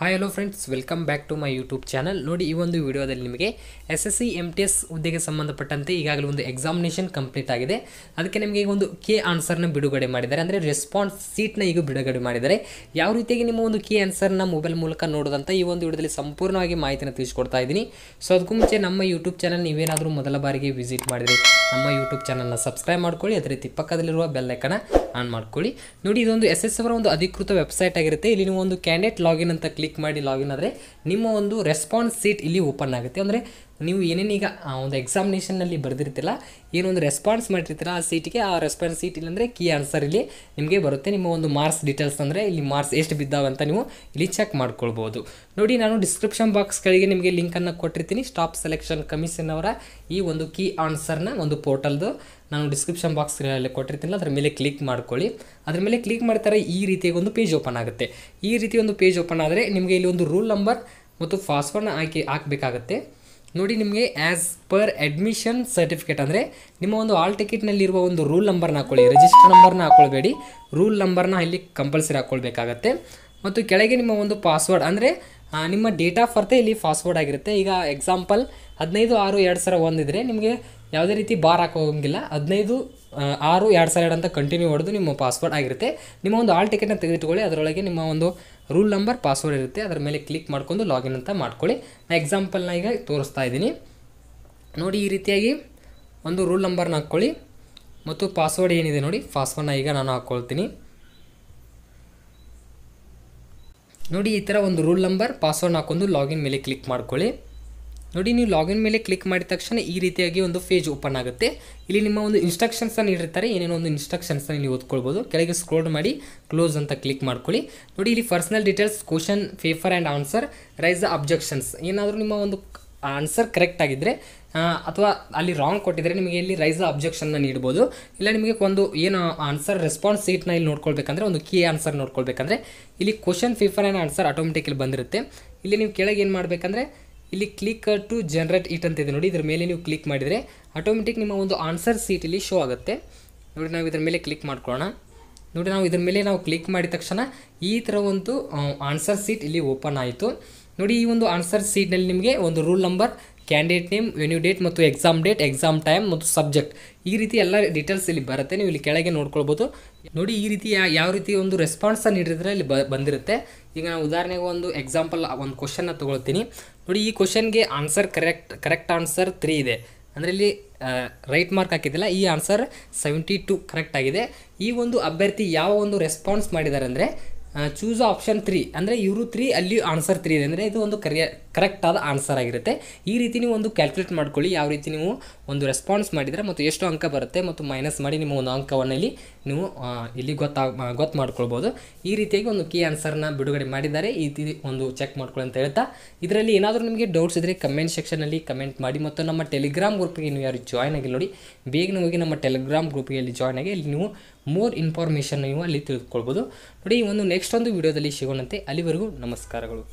hi hello friends welcome back to my YouTube channel ನೋಡಿ ಈ ಒಂದು ವಿಡಿಯೋದಲ್ಲಿ ನಿಮಗೆ S S C M T S ಹುದ್ದೆಗೆ ಸಂಬಂಧಪಟ್ಟಂತೆ ಈಗಾಗಲೇ ಒಂದು ಎಕ್ಸಾಮಿನೇಷನ್ ಕಂಪ್ಲೀಟ್ ಆಗಿದೆ ಅದಕ್ಕೆ ನಿಮಗೆ ಈಗ ಒಂದು ಕೆ ಆನ್ಸರ್ನ ಬಿಡುಗಡೆ ಮಾಡಿದ್ದಾರೆ ಅಂದರೆ ರೆಸ್ಪಾನ್ಸ್ ಸೀಟ್ನ ಈಗ ಬಿಡುಗಡೆ ಮಾಡಿದ್ದಾರೆ ಯಾವ ರೀತಿಯಾಗಿ ನಿಮ್ಮ ಒಂದು ಕೆ ಆನ್ಸರ್ನ ಮೊಬೈಲ್ ಮೂಲಕ ನೋಡೋದಂತ ಈ ಒಂದು ವಿಡಿಯೋದಲ್ಲಿ ಸಂಪೂರ್ಣವಾಗಿ ಮಾಹಿತಿಯನ್ನು ತಿಳಿಸ್ಕೊಡ್ತಾ ಇದ್ದೀನಿ ಸೊ ಅದಕ್ಕೂ ಮುಂಚೆ ನಮ್ಮ ಯೂಟ್ಯೂಬ್ ಚಾನಲ್ ನೀವೇನಾದರೂ ಮೊದಲ ಬಾರಿಗೆ ವಿಸಿಟ್ ಮಾಡಿದರೆ ನಮ್ಮ ಯೂಟ್ಯೂಬ್ ಚಾನಲ್ನ ಸಬ್ಸ್ಕ್ರೈಬ್ ಮಾಡ್ಕೊಳ್ಳಿ ಅದೇ ರೀತಿ ಪಕ್ಕದಲ್ಲಿರುವ ಬೆಲ್ಲೈಕನ ಆನ್ ಮಾಡ್ಕೊಳ್ಳಿ ನೋಡಿ ಇದೊಂದು ಎಸ್ ಎಸ್ ಅವರ ಒಂದು ಅಧಿಕೃತ ವೆಬ್ಸೈಟ್ ಆಗಿರುತ್ತೆ ಇಲ್ಲಿ ನೀವು ಒಂದು ಕ್ಯಾಂಡಿಡೇಟ್ ಲಾಗಿನ್ ಅಂತ ಕ್ಲಿಕ್ ಮಾಡಿ ಲಾಗಿನ್ ಆದರೆ ನಿಮ್ಮ ಒಂದು ರೆಸ್ಪಾನ್ಸ್ ಸೀಟ್ ಇಲ್ಲಿ ಓಪನ್ ಆಗುತ್ತೆ ಅಂದರೆ ನೀವು ಏನೇನೀಗ ಒಂದು ಎಕ್ಸಾಮಿನೇಷನ್ನಲ್ಲಿ ಬರೆದಿರ್ತಿಲ್ಲ ಏನೊಂದು ರೆಸ್ಪಾನ್ಸ್ ಮಾಡಿರ್ತೀರ ಆ ಸೀಟಿಗೆ ಆ ರೆಸ್ಪಾನ್ಸ್ ಸೀಟ್ ಇಲ್ಲಂದರೆ ಕೀ ಆನ್ಸರ್ ಇಲ್ಲಿ ನಿಮಗೆ ಬರುತ್ತೆ ನಿಮ್ಮ ಒಂದು ಮಾರ್ಕ್ಸ್ ಡೀಟೇಲ್ಸ್ ಅಂದರೆ ಇಲ್ಲಿ ಮಾರ್ಕ್ಸ್ ಎಷ್ಟು ಬಿದ್ದಾವಂತ ನೀವು ಇಲ್ಲಿ ಚೆಕ್ ಮಾಡ್ಕೊಳ್ಬೋದು ನೋಡಿ ನಾನು ಡಿಸ್ಕ್ರಿಪ್ಷನ್ ಬಾಕ್ಸ್ಗಳಿಗೆ ನಿಮಗೆ ಲಿಂಕನ್ನು ಕೊಟ್ಟಿರ್ತೀನಿ ಸ್ಟಾಪ್ ಸೆಲೆಕ್ಷನ್ ಕಮಿಷನ್ ಅವರ ಈ ಒಂದು ಕೀ ಆನ್ಸರ್ನ ಒಂದು ಪೋರ್ಟಲ್ದು ನಾನು ಡಿಸ್ಕ್ರಿಪ್ಷನ್ ಬಾಕ್ಸ್ಗಳಲ್ಲಿ ಕೊಟ್ಟಿರ್ತೀನಿ ಅದರ ಮೇಲೆ ಕ್ಲಿಕ್ ಮಾಡ್ಕೊಳ್ಳಿ ಅದರ ಮೇಲೆ ಕ್ಲಿಕ್ ಮಾಡ್ತಾರೆ ಈ ರೀತಿಯಾಗಿ ಒಂದು ಪೇಜ್ ಓಪನ್ ಆಗುತ್ತೆ ಈ ರೀತಿ ಒಂದು ಪೇಜ್ ಓಪನ್ ಆದರೆ ನಿಮಗೆ ಇಲ್ಲಿ ಒಂದು ರೂಲ್ ನಂಬರ್ ಮತ್ತು ಪಾಸ್ವರ್ಡ್ನ ಆಯ್ಕೆ ಹಾಕಬೇಕಾಗತ್ತೆ ನೋಡಿ ನಿಮಗೆ ಆ್ಯಸ್ ಪರ್ ಅಡ್ಮಿಷನ್ ಸರ್ಟಿಫಿಕೇಟ್ ಅಂದರೆ ನಿಮ್ಮ ಒಂದು ಆಲ್ ಟಿಕೆಟ್ನಲ್ಲಿರುವ ಒಂದು ರೂಲ್ ನಂಬರ್ನ ಹಾಕ್ಕೊಳ್ಳಿ ರಿಜಿಸ್ಟರ್ ನಂಬರ್ನ ಹಾಕ್ಕೊಳ್ಬೇಡಿ ರೂಲ್ ನಂಬರ್ನ ಇಲ್ಲಿ ಕಂಪಲ್ಸರಿ ಹಾಕ್ಕೊಳ್ಬೇಕಾಗತ್ತೆ ಮತ್ತು ಕೆಳಗೆ ನಿಮ್ಮ ಒಂದು ಪಾಸ್ವರ್ಡ್ ಅಂದರೆ ನಿಮ್ಮ ಡೇಟ್ ಆಫ್ ಬರ್ತೇ ಇಲ್ಲಿ ಪಾಸ್ವರ್ಡ್ ಆಗಿರುತ್ತೆ ಈಗ ಎಕ್ಸಾಂಪಲ್ ಹದಿನೈದು ಆರು ಎರಡು ಸಾವಿರ ಒಂದಿದ್ರೆ ನಿಮಗೆ ಯಾವುದೇ ರೀತಿ ಬಾರ್ ಹಾಕೋಂಗಿಲ್ಲ ಹದಿನೈದು ಆರು ಎರಡು ಸಾವಿರ ಎರಡು ಅಂತ ಕಂಟಿನ್ಯೂ ಹೊಡೆದು ನಿಮ್ಮ ಪಾಸ್ವರ್ಡ್ ಆಗಿರುತ್ತೆ ನಿಮ್ಮ ಒಂದು ಆಲ್ ಟಿಕೆಟ್ನ ತೆಗೆದಿಟ್ಕೊಳ್ಳಿ ಅದರೊಳಗೆ ನಿಮ್ಮ ಒಂದು ರೂಲ್ ನಂಬರ್ ಪಾಸ್ವರ್ಡ್ ಇರುತ್ತೆ ಅದರ ಮೇಲೆ ಕ್ಲಿಕ್ ಮಾಡ್ಕೊಂಡು ಲಾಗಿನ್ ಅಂತ ಮಾಡ್ಕೊಳ್ಳಿ ನಾನು ಎಕ್ಸಾಂಪಲ್ನ ಈಗ ತೋರಿಸ್ತಾ ಇದ್ದೀನಿ ನೋಡಿ ಈ ರೀತಿಯಾಗಿ ಒಂದು ರೂಲ್ ನಂಬರ್ನ ಹಾಕ್ಕೊಳ್ಳಿ ಮತ್ತು ಪಾಸ್ವರ್ಡ್ ಏನಿದೆ ನೋಡಿ ಪಾಸ್ವರ್ಡ್ನ ಈಗ ನಾನು ಹಾಕ್ಕೊಳ್ತೀನಿ ನೋಡಿ ಈ ಥರ ಒಂದು ರೂಲ್ ನಂಬರ್ ಪಾಸ್ವರ್ಡ್ ಹಾಕ್ಕೊಂಡು ಲಾಗಿನ್ ಮೇಲೆ ಕ್ಲಿಕ್ ಮಾಡ್ಕೊಳ್ಳಿ ನೋಡಿ ನೀವು ಲಾಗಿನ್ ಮೇಲೆ ಕ್ಲಿಕ್ ಮಾಡಿದ ತಕ್ಷಣ ಈ ರೀತಿಯಾಗಿ ಒಂದು ಪೇಜ್ ಓಪನ್ ಆಗುತ್ತೆ ಇಲ್ಲಿ ನಿಮ್ಮ ಒಂದು ಇನ್ಸ್ಟ್ರಕ್ಷನ್ಸನ್ನು ನೀಡಿರ್ತಾರೆ ಏನೇನೋ ಒಂದು ಇನ್ಸ್ಟ್ರಕ್ಷನ್ಸನ್ನು ನೀವು ಓದ್ಕೊಳ್ಬೋದು ಕೆಳಗೆ ಸ್ಕ್ರೋಲ್ ಮಾಡಿ ಕ್ಲೋಸ್ ಅಂತ ಕ್ಲಿಕ್ ಮಾಡ್ಕೊಳ್ಳಿ ನೋಡಿ ಇಲ್ಲಿ personal details question paper and answer raise the objections ಏನಾದರೂ ನಿಮ್ಮ ಒಂದು ಆನ್ಸರ್ ಕರೆಕ್ಟ್ ಆಗಿದ್ದರೆ ಅಥವಾ ಅಲ್ಲಿ ರಾಂಗ್ ಕೊಟ್ಟಿದ್ದರೆ ನಿಮಗೆ ಇಲ್ಲಿ ರೈಸ್ ಅಬ್ಜೆಕ್ಷನ್ನ ನೀಡ್ಬೋದು ಇಲ್ಲ ನಿಮಗೆ ಒಂದು ಏನು ಆನ್ಸರ್ ರೆಸ್ಪಾನ್ಸ್ ಸೀಟ್ನ ಇಲ್ಲಿ ನೋಡ್ಕೊಳ್ಬೇಕಂದ್ರೆ ಒಂದು ಕೀ ಆನ್ಸರ್ ನೋಡ್ಕೊಳ್ಬೇಕಂದ್ರೆ ಇಲ್ಲಿ question paper and answer automatically ಬಂದಿರುತ್ತೆ ಇಲ್ಲಿ ನೀವು ಕೆಳಗೆ ಏನು ಮಾಡಬೇಕಂದ್ರೆ ಇಲ್ಲಿ ಕ್ಲಿಕ್ ಟು ಜನ್ರೇಟ್ ಇಟ್ ಅಂತ ಇದೆ ನೋಡಿ ಇದರ ಮೇಲೆ ನೀವು ಕ್ಲಿಕ್ ಮಾಡಿದರೆ ಆಟೋಮೆಟಿಕ್ ನಿಮ್ಮ ಒಂದು ಆನ್ಸರ್ ಇಲ್ಲಿ ಶೋ ಆಗುತ್ತೆ ನೋಡಿ ನಾವು ಇದರ ಮೇಲೆ ಕ್ಲಿಕ್ ಮಾಡ್ಕೊಳ್ಳೋಣ ನೋಡಿ ನಾವು ಇದರ ಮೇಲೆ ನಾವು ಕ್ಲಿಕ್ ಮಾಡಿದ ತಕ್ಷಣ ಈ ಥರ ಒಂದು ಆನ್ಸರ್ ಸೀಟ್ ಇಲ್ಲಿ ಓಪನ್ ಆಯಿತು ನೋಡಿ ಈ ಒಂದು ಆನ್ಸರ್ ಸೀಟ್ನಲ್ಲಿ ನಿಮಗೆ ಒಂದು roll number candidate name venue date ಮತ್ತು ಎಕ್ಸಾಮ್ ಡೇಟ್ ಎಕ್ಸಾಮ್ ಟೈಮ್ ಮತ್ತು ಸಬ್ಜೆಕ್ಟ್ ಈ ರೀತಿ ಎಲ್ಲ ಡೀಟೇಲ್ಸ್ ಇಲ್ಲಿ ಬರುತ್ತೆ ನೀವು ಇಲ್ಲಿ ಕೆಳಗೆ ನೋಡ್ಕೊಳ್ಬೋದು ನೋಡಿ ಈ ರೀತಿ ಯಾವ ರೀತಿ ಒಂದು ರೆಸ್ಪಾನ್ಸ್ ನೀಡಿದ್ರೆ ಇಲ್ಲಿ ಬಂದಿರುತ್ತೆ ಈಗ ನಾನು ಉದಾಹರಣೆಗೆ ಒಂದು ಎಕ್ಸಾಂಪಲ್ ಒಂದು ಕ್ವಶನ್ನ ತೊಗೊಳ್ತೀನಿ ನೋಡಿ ಈ ಕ್ವಶನ್ಗೆ answer correct correct answer three ಇದೆ ಅಂದರೆ ಇಲ್ಲಿ ರೈಟ್ ಮಾರ್ಕ್ ಹಾಕಿದ್ದಿಲ್ಲ ಈ ಆನ್ಸರ್ ಸೆವೆಂಟಿ ಟು ಕರೆಕ್ಟ್ ಆಗಿದೆ ಈ ಒಂದು ಅಭ್ಯರ್ಥಿ ಯಾವ ಒಂದು ರೆಸ್ಪಾನ್ಸ್ ಮಾಡಿದ್ದಾರೆ ಅಂದರೆ ಚೂಸ್ ಆಪ್ಷನ್ ತ್ರೀ ಅಂದರೆ ಇವರು ತ್ರೀ ಅಲ್ಲಿ ಆನ್ಸರ್ ತ್ರೀ ಇದೆ ಅಂದರೆ ಇದು ಒಂದು ಕರಿಯ ಆದ ಆನ್ಸರ್ ಆಗಿರುತ್ತೆ ಈ ರೀತಿ ನೀವು ಒಂದು ಕ್ಯಾಲ್ಕುಲೇಟ್ ಮಾಡ್ಕೊಳ್ಳಿ ಯಾವ ರೀತಿ ನೀವು ಒಂದು ರೆಸ್ಪಾನ್ಸ್ ಮಾಡಿದರೆ ಮತ್ತು ಎಷ್ಟು ಅಂಕ ಬರುತ್ತೆ ಮತ್ತು ಮೈನಸ್ ಮಾಡಿ ನಿಮ್ಮ ಒಂದು ಅಂಕವನ್ನು ಇಲ್ಲಿ ನೀವು ಇಲ್ಲಿ ಗೊತ್ತಾಗ ಗೊತ್ತು ಮಾಡ್ಕೊಳ್ಬೋದು ಈ ರೀತಿಯಾಗಿ ಒಂದು ಕೀ ಆನ್ಸರ್ನ ಬಿಡುಗಡೆ ಮಾಡಿದ್ದಾರೆ ಈ ರೀತಿ ಒಂದು ಚೆಕ್ ಮಾಡ್ಕೊಳ್ಳಿ ಅಂತ ಹೇಳ್ತಾ ಇದರಲ್ಲಿ ಏನಾದರೂ ನಿಮಗೆ ಡೌಟ್ಸ್ ಇದ್ದರೆ ಕಮೆಂಟ್ ಸೆಕ್ಷನಲ್ಲಿ ಕಮೆಂಟ್ ಮಾಡಿ ಮತ್ತು ನಮ್ಮ ಟೆಲಿಗ್ರಾಮ್ ಗ್ರೂಪ್ಗೆ ನೀವು ಯಾರು ಜಾಯ್ನ್ ಆಗಿಲ್ಲ ನೋಡಿ ಬೇಗನೆ ಹೋಗಿ ನಮ್ಮ ಟೆಲಿಗ್ರಾಮ್ ಗ್ರೂಪ್ಗೆ ಅಲ್ಲಿ ಜಾಯ್ನ್ ಆಗಿ ಇಲ್ಲಿ ನೀವು ಮೋರ್ ಇನ್ಫಾರ್ಮೇಷನ್ ನೀವು ಅಲ್ಲಿ ತಿಳ್ಕೊಳ್ಬೋದು ನೋಡಿ ಒಂದು ನೆಕ್ಸ್ಟ್ ಒಂದು ವಿಡಿಯೋದಲ್ಲಿ ಸಿಗೋಣಂತೆ ಅಲ್ಲಿವರೆಗೂ ನಮಸ್ಕಾರಗಳು